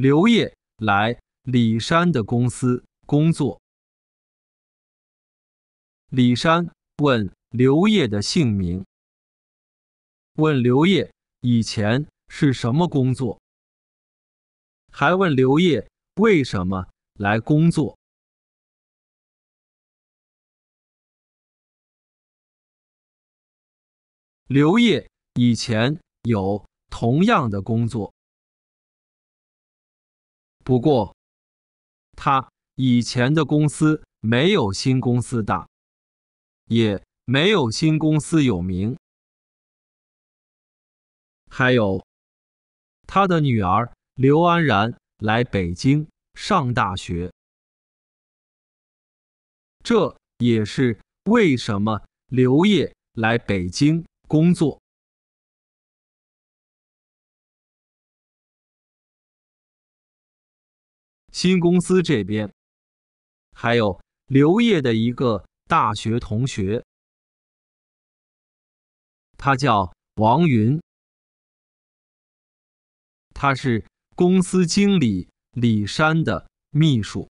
刘烨来李山的公司工作。李山问刘烨的姓名，问刘烨以前是什么工作，还问刘烨为什么来工作。刘烨以前有同样的工作。不过，他以前的公司没有新公司大，也没有新公司有名。还有，他的女儿刘安然来北京上大学，这也是为什么刘烨来北京工作。新公司这边还有刘烨的一个大学同学，他叫王云，他是公司经理李山的秘书。